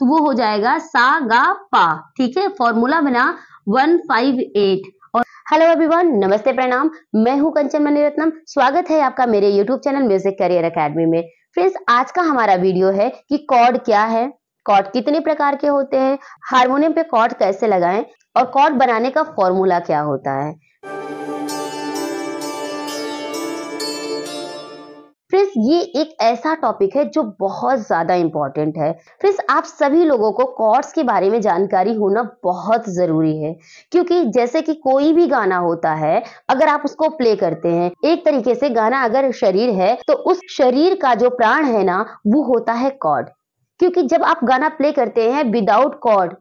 तो वो हो जाएगा सा गा पा ठीक है फॉर्मूला बना वन फाइव एट और हेलो एवरीवन नमस्ते प्रणाम मैं हूं कंचन रत्नम स्वागत है आपका मेरे YouTube channel music career academy में फ्रेंड्स आज का हमारा वीडियो है कि कॉर्ड क्या है कॉर्ड कितने प्रकार के होते हैं हारमोनियम पे कॉर्ड कैसे लगाएं और कॉर्ड बनाने का फॉर्मूला क्या होता है फ्रेंड्स ये एक ऐसा टॉपिक है जो बहुत ज़्यादा इंपॉर्टेंट है फ्रेंड्स आप सभी लोगों को कॉर्ड्स के बारे में जानकारी होना बहुत ज़रूरी है क्योंकि जैसे कि कोई भी गाना होता है अगर आप उसको प्ले करते हैं एक तरीके से गाना अगर शरीर है तो उस शरीर का जो प्राण है ना वो होता है कॉर्ड क्योंकि जब आप गाना प्ले करते हैं विदाउट कॉर्ड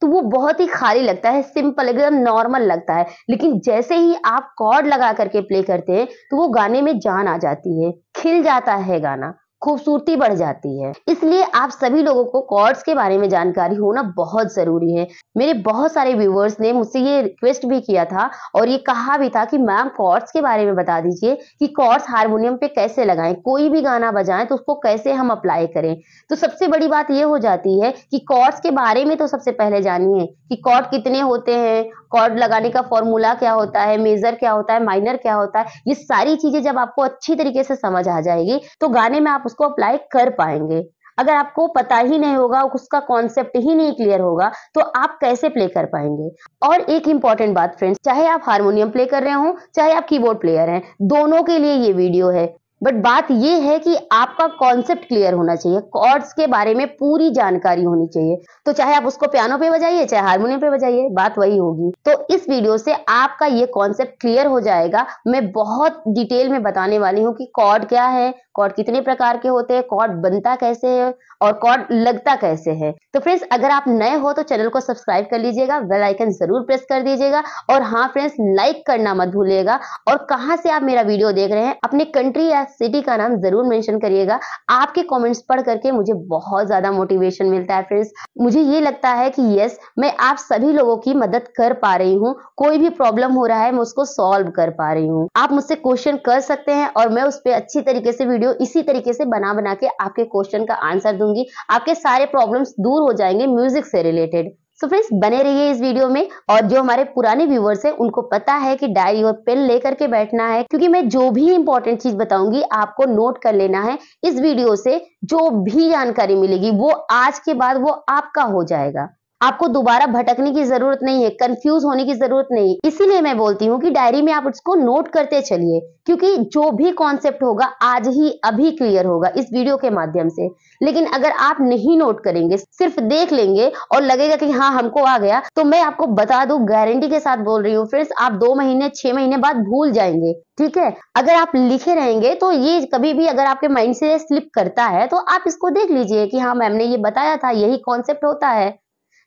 तो वो बहुत ही खाली लगता है सिंपल एकदम नॉर्मल लगता है लेकिन जैसे ही आप कॉर्ड लगा करके प्ले करते हैं तो वो गाने में जान आ जाती है खिल जाता है गाना खूबसूरती बढ़ जाती है इसलिए आप सभी लोगों को कॉर्ड्स के बारे में जानकारी होना बहुत ज़रूरी है मेरे बहुत सारे व्यूवर्स ने मुझसे ये रिक्वेस्ट भी किया था और ये कहा भी था कि मैम कॉर्ड्स के बारे में बता दीजिए कि कॉर्ड्स हारमोनियम पे कैसे लगाएं कोई भी गाना बजाएं तो उसको कैसे हम अप्लाई करें तो सबसे बड़ी बात ये हो जाती है कि कॉर्ड्स के बारे में तो सबसे पहले जानिए कि कॉर्ड कितने होते हैं कॉर्ड लगाने का फॉर्मूला क्या होता है मेजर क्या होता है माइनर क्या होता है ये सारी चीज़ें जब आपको अच्छी तरीके से समझ आ जाएगी तो गाने में आप उसको अप्लाई कर पाएंगे अगर आपको पता ही नहीं होगा उसका कॉन्सेप्ट ही नहीं क्लियर होगा तो आप कैसे प्ले कर पाएंगे और एक इंपॉर्टेंट बात फ्रेंड्स चाहे आप हारमोनियम प्ले कर रहे हो चाहे आप कीबोर्ड प्लेयर हैं दोनों के लिए ये वीडियो है बट बात यह है कि आपका कॉन्सेप्ट क्लियर होना चाहिए कॉर्ड्स के बारे में पूरी जानकारी होनी चाहिए तो चाहे आप उसको पियानो पे बजाइए चाहे हारमोनियम पे बजाइए बात वही होगी तो इस वीडियो से आपका ये कॉन्सेप्ट क्लियर हो जाएगा मैं बहुत डिटेल में बताने वाली हूँ कि कॉर्ड क्या है कॉर्ड कितने प्रकार के होते हैं कॉर्ड बनता कैसे है और कॉर्ड लगता कैसे है तो फ्रेंड्स अगर आप नए हो तो चैनल को सब्सक्राइब कर लीजिएगा बेल आइकन जरूर प्रेस कर दीजिएगा और हाँ फ्रेंड्स लाइक करना मत भूलिएगा और कहाँ से आप मेरा वीडियो देख रहे हैं अपने कंट्री या सिटी का नाम जरूर मेंशन करिएगा आपके कमेंट्स पढ़ करके मुझे बहुत ज्यादा मोटिवेशन मिलता है फ्रेंड्स मुझे ये लगता है कि यस मैं आप सभी लोगों की मदद कर पा रही हूँ कोई भी प्रॉब्लम हो रहा है मैं उसको सॉल्व कर पा रही हूँ आप मुझसे क्वेश्चन कर सकते हैं और मैं उस पर अच्छी तरीके से वीडियो इसी तरीके से बना बना के आपके क्वेश्चन का आंसर दूंगी दूंगी आपके सारे प्रॉब्लम्स दूर हो जाएंगे म्यूजिक से रिलेटेड सो so फ्रेंड्स बने रहिए इस वीडियो में और जो हमारे पुराने व्यूवर्स हैं उनको पता है कि डायरी और पेन लेकर के बैठना है क्योंकि मैं जो भी इंपॉर्टेंट चीज बताऊंगी आपको नोट कर लेना है इस वीडियो से जो भी जानकारी मिलेगी वो आज के बाद वो आपका हो जाएगा आपको दोबारा भटकने की जरूरत नहीं है कंफ्यूज होने की जरूरत नहीं इसीलिए मैं बोलती हूँ कि डायरी में आप उसको नोट करते चलिए क्योंकि जो भी कॉन्सेप्ट होगा आज ही अभी क्लियर होगा इस वीडियो के माध्यम से लेकिन अगर आप नहीं नोट करेंगे सिर्फ देख लेंगे और लगेगा कि हाँ हमको आ गया तो मैं आपको बता दू गारंटी के साथ बोल रही हूँ फ्रेंड्स आप दो महीने छह महीने बाद भूल जाएंगे ठीक है अगर आप लिखे रहेंगे तो ये कभी भी अगर आपके माइंड से स्लिप करता है तो आप इसको देख लीजिए कि हाँ मैम ने ये बताया था यही कॉन्सेप्ट होता है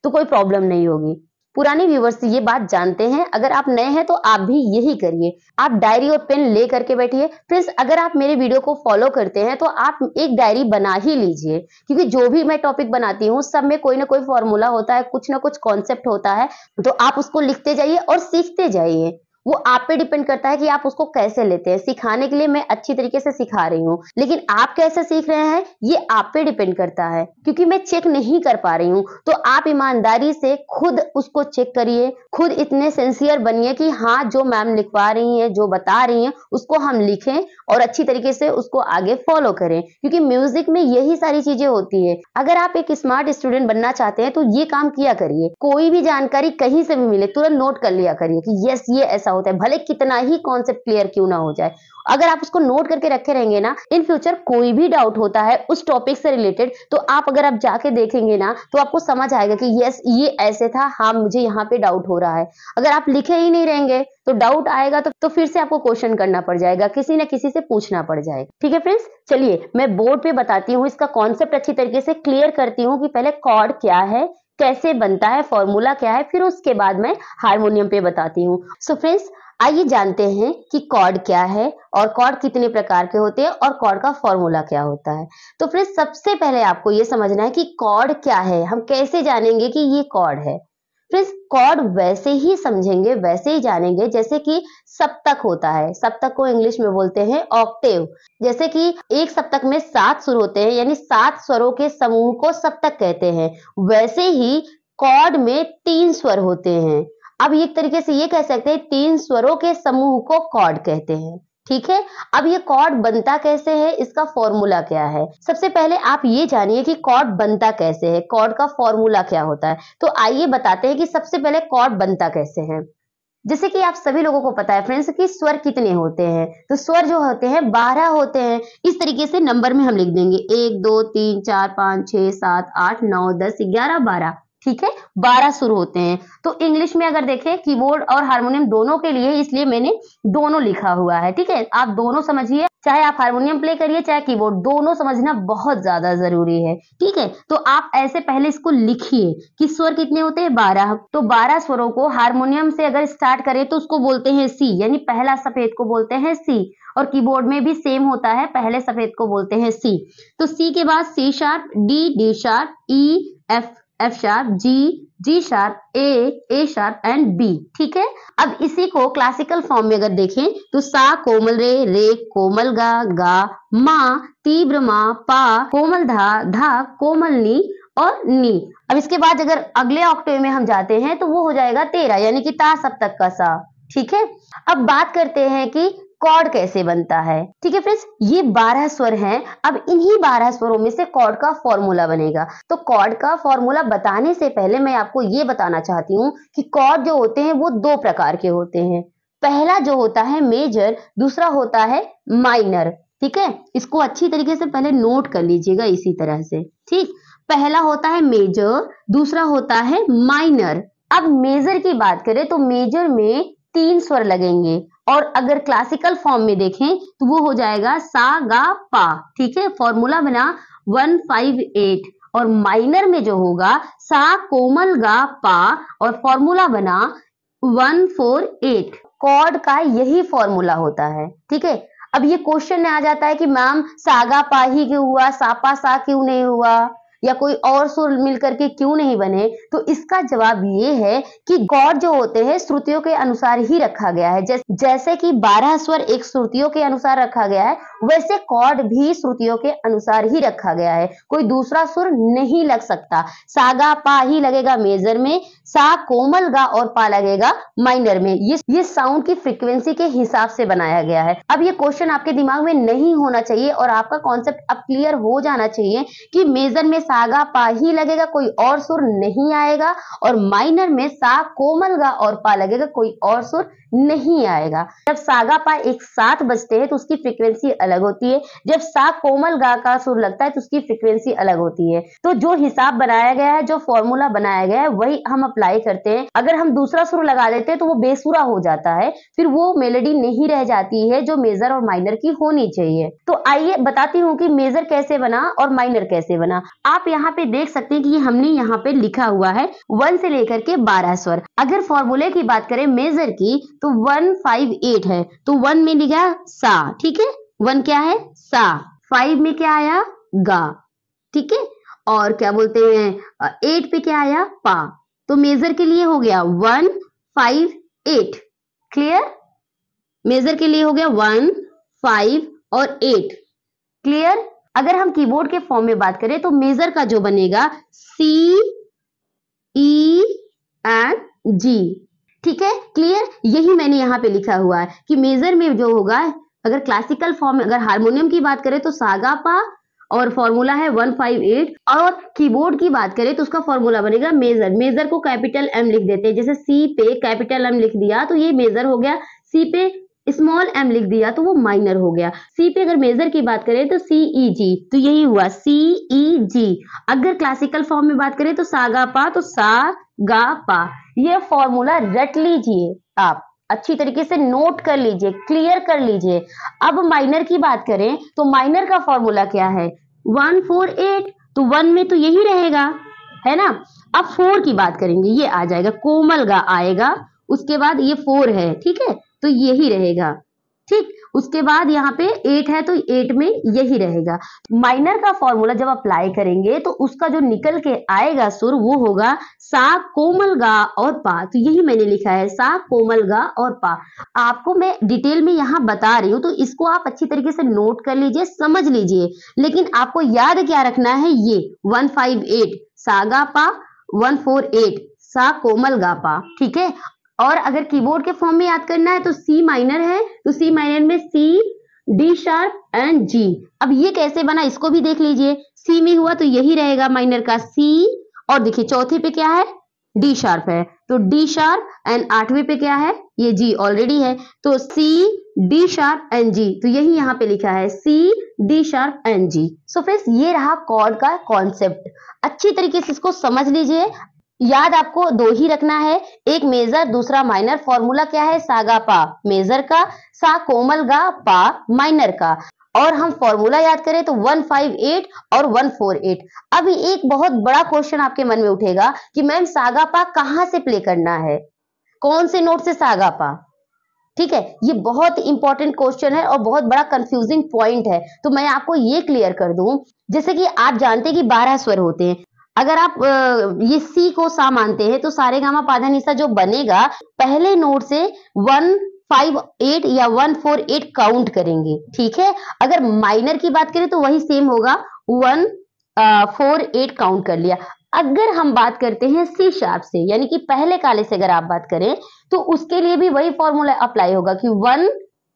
तो कोई प्रॉब्लम नहीं होगी पुराने व्यूवर्स ये बात जानते हैं अगर आप नए हैं तो आप भी यही करिए आप डायरी और पेन ले करके बैठिए फ्रेंड्स अगर आप मेरे वीडियो को फॉलो करते हैं तो आप एक डायरी बना ही लीजिए क्योंकि जो भी मैं टॉपिक बनाती हूँ सब में कोई ना कोई फॉर्मूला होता है कुछ ना कुछ कॉन्सेप्ट होता है तो आप उसको लिखते जाइए और सीखते जाइए वो आप पे डिपेंड करता है कि आप उसको कैसे लेते हैं सिखाने के लिए मैं अच्छी तरीके से सिखा रही हूँ लेकिन आप कैसे सीख रहे हैं ये आप पे डिपेंड करता है क्योंकि मैं चेक नहीं कर पा रही हूँ तो आप ईमानदारी से खुद उसको चेक करिए खुद इतने सिंसियर बनिए कि हाँ जो मैम लिखवा रही है जो बता रही है उसको हम लिखें और अच्छी तरीके से उसको आगे फॉलो करें क्योंकि म्यूजिक में यही सारी चीजें होती है अगर आप एक स्मार्ट स्टूडेंट बनना चाहते हैं तो ये काम किया करिए कोई भी जानकारी कहीं से भी मिले तुरंत नोट कर लिया करिए कि यस ये ऐसा ऐसा होता है भले कितना ही कॉन्सेप्ट क्लियर क्यों ना हो जाए अगर आप उसको नोट करके रखे रहेंगे ना इन फ्यूचर कोई भी डाउट होता है उस टॉपिक से रिलेटेड तो आप अगर आप जाके देखेंगे ना तो आपको समझ आएगा कि यस ये ऐसे था हाँ मुझे यहाँ पे डाउट हो रहा है अगर आप लिखे ही नहीं रहेंगे तो डाउट आएगा तो, तो फिर से आपको क्वेश्चन करना पड़ जाएगा किसी ना किसी से पूछना पड़ जाएगा ठीक है फ्रेंड्स चलिए मैं बोर्ड पे बताती हूँ इसका कॉन्सेप्ट अच्छी तरीके से क्लियर करती हूँ कि पहले कॉड क्या है कैसे बनता है फॉर्मूला क्या है फिर उसके बाद मैं हारमोनियम पे बताती हूँ सो फ्रेंड्स आइए जानते हैं कि कॉर्ड क्या है और कॉर्ड कितने प्रकार के होते हैं और कॉर्ड का फॉर्मूला क्या होता है तो फ्रेंड्स सबसे पहले आपको ये समझना है कि कॉर्ड क्या है हम कैसे जानेंगे कि ये कॉर्ड है फिर कॉड वैसे ही समझेंगे वैसे ही जानेंगे जैसे कि सप्तक होता है सप्तक को इंग्लिश में बोलते हैं ऑक्टेव जैसे कि एक सप्तक में सात सुर होते हैं यानी सात स्वरों के समूह को सप्तक कहते हैं वैसे ही कॉड में तीन स्वर होते हैं अब एक तरीके से ये कह सकते हैं तीन स्वरों के समूह को कॉड कहते हैं ठीक है अब ये कॉर्ड बनता कैसे है इसका फॉर्मूला क्या है सबसे पहले आप ये जानिए कि कॉर्ड बनता कैसे है कॉर्ड का फॉर्मूला क्या होता है तो आइए बताते हैं कि सबसे पहले कॉर्ड बनता कैसे है जैसे कि आप सभी लोगों को पता है फ्रेंड्स कि स्वर कितने होते हैं तो स्वर जो होते हैं बारह होते हैं इस तरीके से नंबर में हम लिख देंगे एक दो तीन चार पांच छह सात आठ नौ दस ग्यारह बारह ठीक है बारह सुर होते हैं तो इंग्लिश में अगर देखें कीबोर्ड और हारमोनियम दोनों के लिए इसलिए मैंने दोनों लिखा हुआ है ठीक है आप दोनों समझिए चाहे आप हारमोनियम प्ले करिए चाहे कीबोर्ड दोनों समझना बहुत ज्यादा जरूरी है ठीक है तो आप ऐसे पहले इसको लिखिए कि स्वर कितने होते हैं बारह तो बारह स्वरों को हारमोनियम से अगर स्टार्ट करें तो उसको बोलते हैं सी यानी पहला सफेद को बोलते हैं सी और कीबोर्ड में भी सेम होता है पहले सफेद को बोलते हैं सी तो सी के बाद C sharp D D sharp E F F sharp G G sharp A A sharp and B ठीक है अब इसी को क्लासिकल फॉर्म में अगर देखें तो सा कोमल रे रे कोमल गा गा मा तीव्र मा पा कोमल धा धा कोमल नी और नी अब इसके बाद अगर अगले ऑक्टेव में हम जाते हैं तो वो हो जाएगा तेरह यानी कि ता सप्तक का सा ठीक है अब बात करते हैं कि कॉर्ड कैसे बनता है ठीक है फ्रेंड्स ये बारह स्वर हैं अब इन्हीं बारह स्वरों में से कॉर्ड का फॉर्मूला बनेगा तो कॉर्ड का फॉर्मूला बताने से पहले मैं आपको ये बताना चाहती हूँ कि कॉर्ड जो होते हैं वो दो प्रकार के होते हैं पहला जो होता है मेजर दूसरा होता है माइनर ठीक है इसको अच्छी तरीके से पहले नोट कर लीजिएगा इसी तरह से ठीक पहला होता है मेजर दूसरा होता है माइनर अब मेजर की बात करें तो मेजर में तीन स्वर लगेंगे और अगर क्लासिकल फॉर्म में देखें तो वो हो जाएगा सा गा पा ठीक है फॉर्मूला बना वन फाइव एट और माइनर में जो होगा सा कोमल गा पा और फॉर्मूला बना वन फोर एट कॉर्ड का यही फॉर्मूला होता है ठीक है अब ये क्वेश्चन आ जाता है कि मैम सागा पा ही क्यों हुआ सापा सा क्यों नहीं हुआ या कोई और सुर मिल करके क्यों नहीं बने तो इसका जवाब ये है कि गौर जो होते हैं श्रुतियों के अनुसार ही रखा गया है जैसे, जैसे कि बारह स्वर एक श्रुतियों के अनुसार रखा गया है वैसे कॉर्ड भी श्रुतियों के अनुसार ही रखा गया है कोई दूसरा सुर नहीं लग सकता सागा पा ही लगेगा मेजर में सा कोमल गा और पा लगेगा माइनर में ये ये साउंड की फ्रिक्वेंसी के हिसाब से बनाया गया है अब ये क्वेश्चन आपके दिमाग में नहीं होना चाहिए और आपका कॉन्सेप्ट अब क्लियर हो जाना चाहिए कि मेजर में सागा पा ही लगेगा कोई और सुर नहीं आएगा और माइनर में सा कोमल गा और पा लगेगा कोई और सुर नहीं आएगा जब सागा पा एक साथ बजते हैं तो उसकी फ्रिक्वेंसी अलग होती है जब सा कोमल गा का सुर लगता है तो उसकी फ्रिक्वेंसी अलग होती है तो जो हिसाब बनाया गया है जो फॉर्मूला बनाया गया है वही हम अप्लाई करते हैं अगर हम दूसरा सुर लगा देते हैं तो वो बेसुरा हो जाता है फिर वो मेलेडी नहीं रह जाती है जो मेजर और माइनर की होनी चाहिए तो आइए बताती हूँ कि मेजर कैसे बना और माइनर कैसे बना आप यहाँ पे देख सकते हैं कि हमने यहाँ पे लिखा हुआ है वन से लेकर के बारह स्वर अगर फॉर्मूले की बात करें मेजर की तो वन फाइव एट है तो वन में लिखा सा ठीक है वन क्या है सा फाइव में क्या आया गा ठीक है और क्या बोलते हैं एट पे क्या आया पा तो मेजर के लिए हो गया one five eight clear major के लिए हो गया वन फाइव और एट क्लियर अगर हम कीबोर्ड के फॉर्म में बात करें तो मेजर का जो बनेगा सी ई एंड जी ठीक है क्लियर यही मैंने यहाँ पे लिखा हुआ है कि मेजर में जो होगा अगर क्लासिकल फॉर्म अगर हारमोनियम की बात करें तो सागा पा और फॉर्मूला है 158 और कीबोर्ड की बात करें तो उसका फॉर्मूला बनेगा मेजर मेजर को कैपिटल एम लिख देते हैं जैसे सी पे कैपिटल एम लिख दिया तो ये मेजर हो गया सी पे स्मॉल एम लिख दिया तो वो माइनर हो गया सी पे अगर मेजर की बात करें तो सीई जी e तो यही हुआ सीई जी e अगर क्लासिकल फॉर्म में बात करें तो सागा पा तो सा गा पा ये फॉर्मूला रट लीजिए आप अच्छी तरीके से नोट कर लीजिए क्लियर कर लीजिए अब माइनर की बात करें तो माइनर का फॉर्मूला क्या है वन फोर एट तो वन में तो यही रहेगा है ना अब फोर की बात करेंगे ये आ जाएगा कोमल गा आएगा उसके बाद ये फोर है ठीक है तो यही रहेगा ठीक उसके बाद यहाँ पे एट है तो एट में यही रहेगा माइनर का फॉर्मूला जब अप्लाई करेंगे तो उसका जो निकल के आएगा सुर वो होगा सा कोमल गा और पा तो यही मैंने लिखा है सा कोमल गा और पा आपको मैं डिटेल में यहाँ बता रही हूं तो इसको आप अच्छी तरीके से नोट कर लीजिए समझ लीजिए लेकिन आपको याद क्या रखना है ये वन फाइव एट सा गा पा वन फोर एट सा कोमल पा ठीक है और अगर कीबोर्ड के फॉर्म में याद करना है तो सी माइनर है तो सी माइनर में C D sharp and G अब ये कैसे बना इसको भी देख लीजिए सी में हुआ तो यही रहेगा माइनर का सी और देखिए चौथे पे क्या है डी शार्प है तो डी शार्प एंड आठवें पे क्या है ये जी ऑलरेडी है तो C D sharp and G तो यही यहाँ पे लिखा है C D sharp and G so friends ये रहा कॉर्ड का कॉन्सेप्ट अच्छी तरीके से इसको समझ लीजिए याद आपको दो ही रखना है एक मेजर दूसरा माइनर फॉर्मूला क्या है सागा पा मेजर का सा कोमल गा पा माइनर का और हम फॉर्मूला याद करें तो 158 और 148 अभी एक बहुत बड़ा क्वेश्चन आपके मन में उठेगा कि मैम सागा पा कहां से प्ले करना है कौन से नोट से सागा पा ठीक है ये बहुत इंपॉर्टेंट क्वेश्चन है और बहुत बड़ा कंफ्यूजिंग पॉइंट है तो मैं आपको ये क्लियर कर दूं जैसे कि आप जानते हैं कि बारह स्वर होते हैं अगर आप ये सी को सा मानते हैं तो सारे गामा पाधा निशा जो बनेगा पहले नोट से वन फाइव एट या वन फोर एट काउंट करेंगे ठीक है अगर माइनर की बात करें तो वही सेम होगा वन फोर एट काउंट कर लिया अगर हम बात करते हैं सी शार्प से यानी कि पहले काले से अगर आप बात करें तो उसके लिए भी वही फॉर्मूला अप्लाई होगा कि वन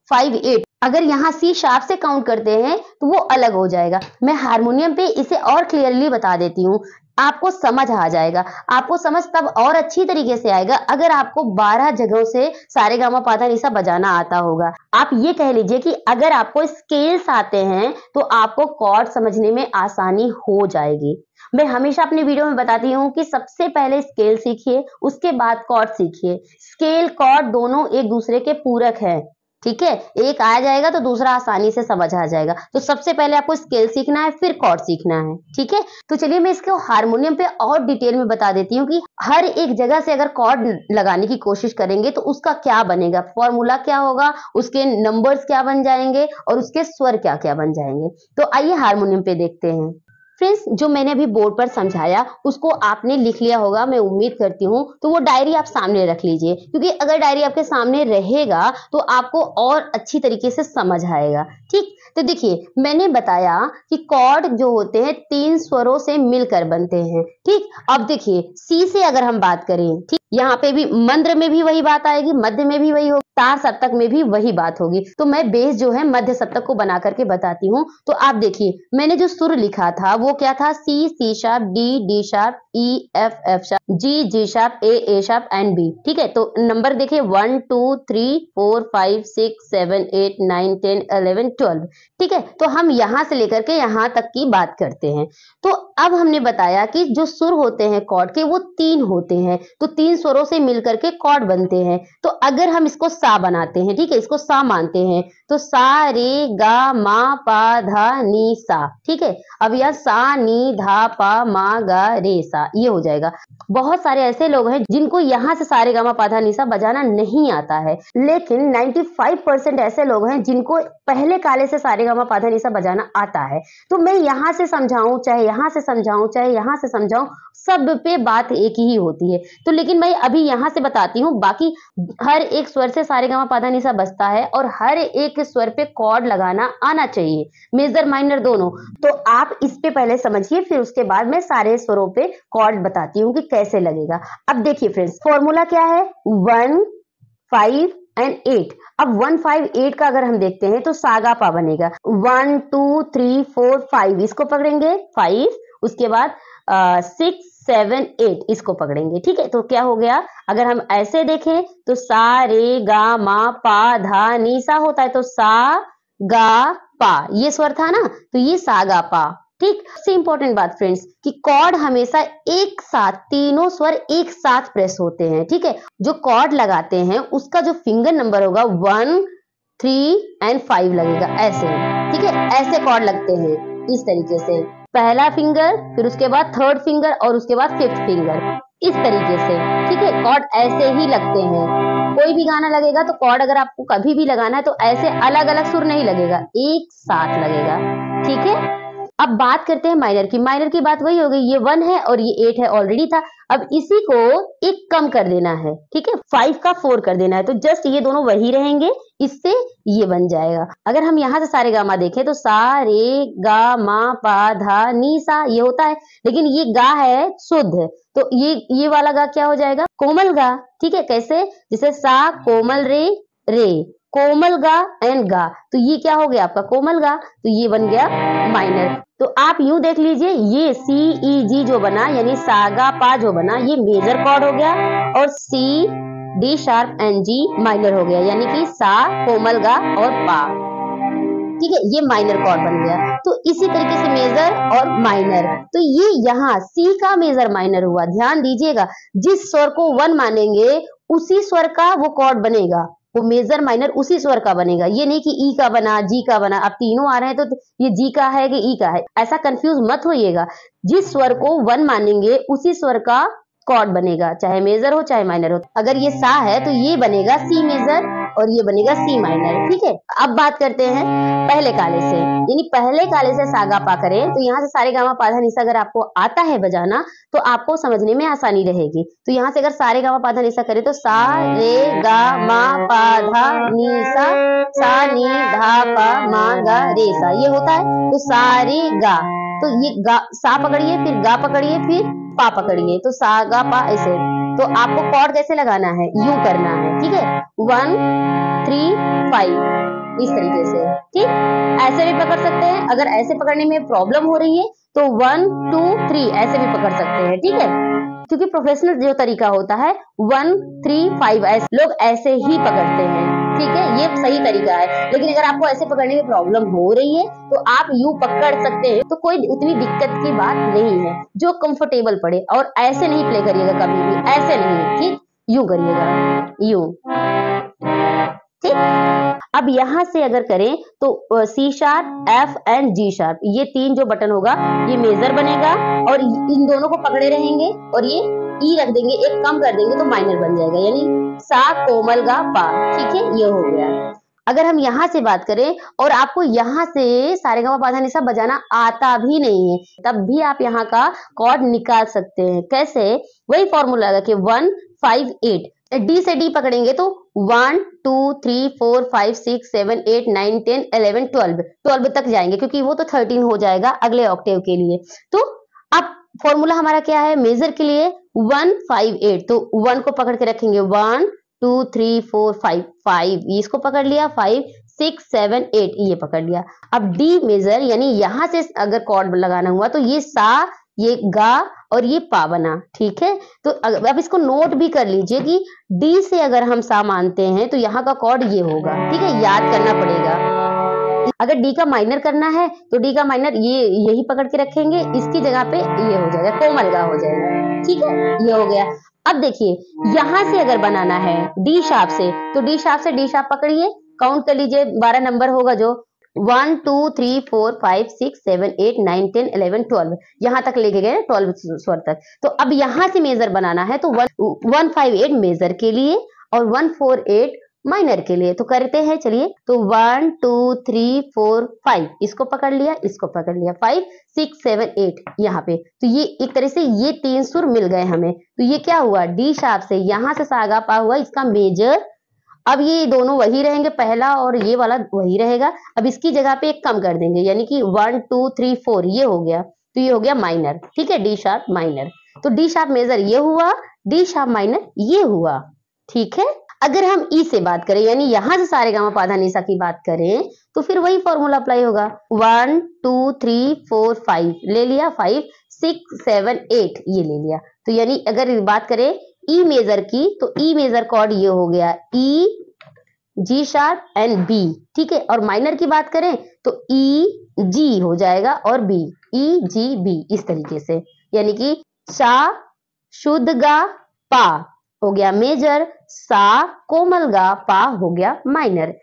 फाइव एट अगर यहाँ सी शार्प से काउंट करते हैं तो वो अलग हो जाएगा मैं हारमोनियम पे इसे और क्लियरली बता देती हूँ आपको समझ आ जाएगा आपको समझ तब और अच्छी तरीके से आएगा अगर आपको 12 जगहों से सारे गामा पाधा निशा बजाना आता होगा आप ये कह लीजिए कि अगर आपको स्केल्स आते हैं तो आपको कॉर्ड समझने में आसानी हो जाएगी मैं हमेशा अपने वीडियो में बताती हूँ कि सबसे पहले स्केल सीखिए उसके बाद कॉर्ड सीखिए स्केल कॉर्ड दोनों एक दूसरे के पूरक हैं ठीक है एक आ जाएगा तो दूसरा आसानी से समझ आ जाएगा तो सबसे पहले आपको स्केल सीखना है फिर कॉर्ड सीखना है ठीक है तो चलिए मैं इसको हारमोनियम पे और डिटेल में बता देती हूँ कि हर एक जगह से अगर कॉर्ड लगाने की कोशिश करेंगे तो उसका क्या बनेगा फॉर्मूला क्या होगा उसके नंबर्स क्या बन जाएंगे और उसके स्वर क्या क्या बन जाएंगे तो आइए हारमोनियम पे देखते हैं फ्रेंड्स जो मैंने अभी बोर्ड पर समझाया उसको आपने लिख लिया होगा मैं उम्मीद करती हूँ तो वो डायरी आप सामने रख लीजिए क्योंकि अगर डायरी आपके सामने रहेगा तो आपको और अच्छी तरीके से समझ आएगा ठीक तो देखिए मैंने बताया कि कॉर्ड जो होते हैं तीन स्वरों से मिलकर बनते हैं ठीक अब देखिए सी से अगर हम बात करें ठीक यहाँ पे भी मंद्र में भी वही बात आएगी मध्य में भी वही होगी तार सप्तक में भी वही बात होगी तो मैं बेस जो है मध्य सप्तक को बना करके बताती हूँ तो आप देखिए मैंने जो सुर लिखा था वो क्या था C C sharp D D sharp E F F sharp G G sharp A A sharp and B ठीक है तो नंबर देखिए one two three four five six seven eight nine ten eleven twelve ठीक है तो हम यहाँ से लेकर के यहाँ तक की बात करते हैं तो अब हमने बताया कि जो सुर होते हैं कॉर्ड के वो तीन होते हैं तो तीन स्वरों से मिलकर के कॉर्ड बनते हैं तो अगर हम इसको सा बनाते हैं ठीक है इसको सा मानते हैं तो सा रे गा मा पा धा नी सा ठीक है अब यह सा नी धा पा मा गा रे सा ये हो जाएगा बहुत सारे ऐसे लोग हैं जिनको यहाँ से सारे गामा पाधा निशा बजाना नहीं आता है लेकिन 95 परसेंट ऐसे लोग हैं जिनको पहले काले से सारे गामा पाधा निशा बजाना आता है तो मैं यहाँ से समझाऊं चाहे यहाँ से समझाऊं चाहे यहाँ से समझाऊं सब पे बात एक ही होती है तो लेकिन मैं अभी यहाँ से बताती हूँ बाकी हर एक स्वर से सारेगामा पाधा निशा बजता है और हर एक स्वर पे कॉर्ड लगाना आना चाहिए मेजर माइनर दोनों तो आप इस पे पहले समझिए फिर उसके बाद मैं सारे स्वरों पे कॉर्ड बताती हूँ कि कैसे लगेगा अब देखिए फ्रेंड्स फॉर्मूला क्या है वन फाइव एंड एट अब वन फाइव एट का अगर हम देखते हैं तो सागा पा बनेगा one two three four five इसको पकड़ेंगे फाइव उसके बाद सिक्स सेवन एट इसको पकड़ेंगे ठीक है तो क्या हो गया अगर हम ऐसे देखें तो सा रे गा मा पा धा नी सा होता है तो सा गा पा ये स्वर था ना तो ये सा गा पा ठीक सबसे इंपॉर्टेंट बात फ्रेंड्स कि कॉर्ड हमेशा एक साथ तीनों स्वर एक साथ प्रेस होते हैं ठीक है जो कॉर्ड लगाते हैं उसका जो फिंगर नंबर होगा वन थ्री एंड फाइव लगेगा ऐसे ठीक है ऐसे कॉर्ड लगते हैं इस तरीके से पहला फिंगर फिर उसके बाद थर्ड फिंगर और उसके बाद फिफ्थ फिंगर इस तरीके से ठीक है कॉर्ड ऐसे ही लगते हैं कोई भी गाना लगेगा तो कॉर्ड अगर आपको कभी भी लगाना है तो ऐसे अलग अलग सुर नहीं लगेगा एक साथ लगेगा ठीक है अब बात करते हैं माइनर की माइनर की बात वही हो गई ये वन है और ये एट है ऑलरेडी था अब इसी को एक कम कर देना है ठीक है फाइव का फोर कर देना है तो जस्ट ये दोनों वही रहेंगे इससे ये बन जाएगा अगर हम यहाँ से सारे गामा देखें तो सा रे गा मा पा धा नी सा ये होता है लेकिन ये गा है शुद्ध तो ये ये वाला गा क्या हो जाएगा कोमल गा ठीक है कैसे जैसे सा कोमल रे रे कोमल गा एंड गा तो ये क्या हो गया आपका कोमल गा तो ये बन गया माइनर तो आप यूं देख लीजिए ये सी ई जी जो बना यानी सागा पा जो बना ये मेजर कॉर्ड हो गया और C D sharp and G minor हो गया यानी कि सा कोमल गा और पा ठीक है ये माइनर कॉर्ड बन गया तो इसी तरीके से मेजर और माइनर तो ये यहाँ सी का मेजर माइनर हुआ ध्यान दीजिएगा जिस स्वर को वन मानेंगे उसी स्वर का वो कॉर्ड बनेगा वो मेजर माइनर उसी स्वर का बनेगा ये नहीं कि ई e का बना जी का बना अब तीनों आ रहे हैं तो ये जी का है कि ई e का है ऐसा कंफ्यूज मत होइएगा जिस स्वर को वन मानेंगे उसी स्वर का कॉर्ड बनेगा चाहे मेजर हो चाहे माइनर हो अगर ये सा है तो ये बनेगा सी मेजर और ये बनेगा सी माइनर ठीक है अब बात करते हैं पहले काले से यानी पहले काले से सागा पा करें तो यहाँ से सारे गामा पाधा निशा अगर आपको आता है बजाना तो आपको समझने में आसानी रहेगी तो यहाँ से अगर सारे गामा पाधा निशा करें तो सा रे गा मा पा धा नी सा सा नी धा पा मा गा रे सा ये होता है तो सारे गा तो ये गा सा पकड़िए फिर गा पकड़िए फिर पा पकड़िए तो सागा पा ऐसे तो आपको कॉर्ड कैसे लगाना है यू करना है ठीक है वन थ्री फाइव इस तरीके से ठीक ऐसे भी पकड़ सकते हैं अगर ऐसे पकड़ने में प्रॉब्लम हो रही है तो वन टू थ्री ऐसे भी पकड़ सकते हैं ठीक है क्योंकि प्रोफेशनल जो तरीका होता है वन थ्री फाइव ऐसे लोग ऐसे ही पकड़ते हैं ठीक है ये सही तरीका है लेकिन अगर आपको ऐसे पकड़ने में प्रॉब्लम हो रही है तो आप यू पकड़ सकते हैं तो कोई उतनी दिक्कत की बात नहीं है जो कंफर्टेबल पड़े और ऐसे नहीं प्ले करिएगा कभी भी ऐसे नहीं ठीक यू करिएगा यू ठीक अब यहां से अगर करें तो C sharp F and G sharp ये तीन जो बटन होगा ये मेजर बनेगा और इन दोनों को पकड़े रहेंगे और ये ई e रख देंगे एक कम कर देंगे तो माइनर बन जाएगा यानी सा कोमल गा पा ठीक है ये हो गया अगर हम यहाँ से बात करें और आपको यहाँ से सारे गवा पाधा निशा बजाना आता भी नहीं है तब भी आप यहाँ का कॉर्ड निकाल सकते हैं कैसे वही फॉर्मूला लगा कि वन फाइव एट डी से डी पकड़ेंगे तो one two three four five six seven eight nine ten eleven twelve twelve तक जाएंगे क्योंकि वो तो थर्टीन हो जाएगा अगले ऑक्टेव के लिए तो आप फॉर्मूला हमारा क्या है मेजर के लिए वन फाइव एट तो वन को पकड़ के रखेंगे one two three four five five इसको पकड़ लिया फाइव सिक्स सेवन एट ये पकड़ लिया अब डी मेजर यानी यहां से अगर कॉर्ड लगाना हुआ तो ये सा ये गा और ये पा बना ठीक है तो अब इसको नोट भी कर लीजिए कि डी से अगर हम सा मानते हैं तो यहाँ का कॉर्ड ये होगा ठीक है याद करना पड़ेगा अगर डी का माइनर करना है तो डी का माइनर ये यही पकड़ के रखेंगे इसकी जगह पे ये हो जाएगा कोमल का हो जाएगा ठीक है ये हो गया अब देखिए यहाँ से अगर बनाना है डी शाप से तो डी शाप से डी शाप पकड़िए काउंट कर लीजिए बारह नंबर होगा जो one two three four five six seven eight nine ten eleven twelve यहाँ तक लेके गए ट्वेल्व स्वर तक तो अब यहाँ से मेजर बनाना है तो one one five eight major के लिए और वन फोर एट माइनर के लिए तो करते हैं चलिए तो one two three four five इसको पकड़ लिया इसको पकड़ लिया फाइव सिक्स सेवन एट यहाँ पे तो ये एक तरह से ये तीन सुर मिल गए हमें तो ये क्या हुआ डी शार्प से यहां से सागा पा हुआ इसका मेजर अब ये दोनों वही रहेंगे पहला और ये वाला वही रहेगा अब इसकी जगह पे एक कम कर देंगे यानी कि वन टू थ्री फोर ये हो गया तो ये हो गया माइनर ठीक है डी शार्प माइनर तो डी शार्प मेजर ये हुआ डी शार्प माइनर ये हुआ ठीक है अगर हम ई e से बात करें यानी यहां से सारे गामा पाधा निशा की बात करें तो फिर वही फॉर्मूला अप्लाई होगा one two three four five ले लिया फाइव सिक्स सेवन एट ये ले लिया तो यानी अगर बात करें ई e मेजर की तो ई मेजर कॉर्ड ये हो गया E G sharp and B ठीक है और माइनर की बात करें तो ई e, जी हो जाएगा और बी ई जी बी इस तरीके से यानी कि शा शुद्ध गा पा हो गया मेजर सा कोमल गा पा हो गया माइनर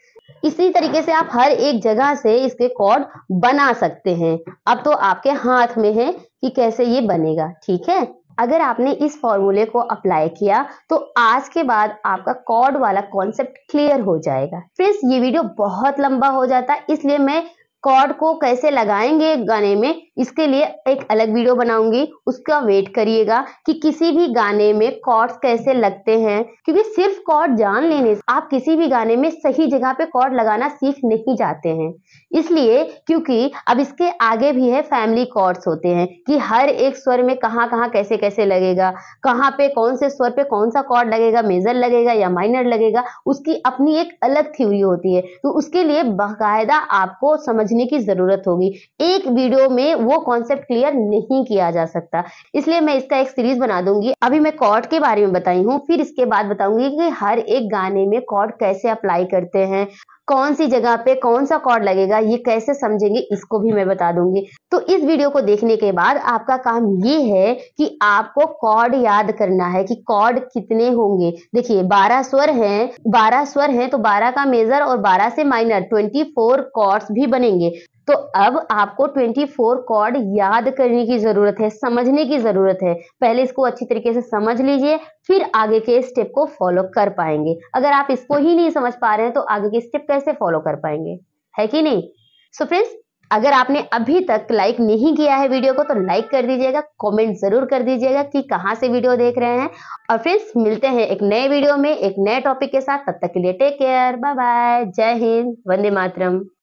इसी तरीके से आप हर एक जगह से इसके कॉर्ड बना सकते हैं अब तो आपके हाथ में है कि कैसे ये बनेगा ठीक है अगर आपने इस फॉर्मूले को अप्लाई किया तो आज के बाद आपका कॉर्ड वाला कॉन्सेप्ट क्लियर हो जाएगा फ्रेंड्स ये वीडियो बहुत लंबा हो जाता है इसलिए मैं कॉर्ड को कैसे लगाएंगे गाने में इसके लिए एक अलग वीडियो बनाऊंगी उसका वेट करिएगा कि किसी भी गाने में कॉर्ड्स कैसे लगते हैं क्योंकि सिर्फ कॉर्ड जान लेने से आप किसी भी गाने में सही जगह पे कॉर्ड लगाना सीख नहीं जाते हैं इसलिए क्योंकि अब इसके आगे भी है फैमिली कॉर्ड्स होते हैं कि हर एक स्वर में कहाँ कहाँ कैसे कैसे लगेगा कहाँ पे कौन से स्वर पे कौन सा कॉर्ड लगेगा मेजर लगेगा या माइनर लगेगा उसकी अपनी एक अलग थ्योरी होती है तो उसके लिए बाकायदा आपको समझ समझने की जरूरत होगी एक वीडियो में वो कॉन्सेप्ट क्लियर नहीं किया जा सकता इसलिए मैं इसका एक सीरीज बना दूंगी अभी मैं कॉर्ड के बारे में बताई हूँ फिर इसके बाद बताऊंगी कि हर एक गाने में कॉर्ड कैसे अप्लाई करते हैं कौन सी जगह पे कौन सा कॉर्ड लगेगा ये कैसे समझेंगे इसको भी मैं बता दूंगी तो इस वीडियो को देखने के बाद आपका काम ये है कि आपको कॉर्ड याद करना है कि कॉर्ड कितने होंगे देखिए 12 स्वर हैं 12 स्वर हैं तो 12 का मेजर और 12 से माइनर 24 कॉर्ड्स भी बनेंगे तो अब आपको 24 कॉर्ड याद करने की जरूरत है समझने की जरूरत है पहले इसको अच्छी तरीके से समझ लीजिए फिर आगे के स्टेप को फॉलो कर पाएंगे अगर आप इसको ही नहीं समझ पा रहे हैं तो आगे के स्टेप कैसे फॉलो कर पाएंगे है कि नहीं सो so फ्रेंड्स अगर आपने अभी तक लाइक नहीं किया है वीडियो को तो लाइक कर दीजिएगा कमेंट जरूर कर दीजिएगा कि कहाँ से वीडियो देख रहे हैं और फ्रेंड्स मिलते हैं एक नए वीडियो में एक नए टॉपिक के साथ तब तक के लिए टेक केयर बाय बाय जय हिंद वंदे मातरम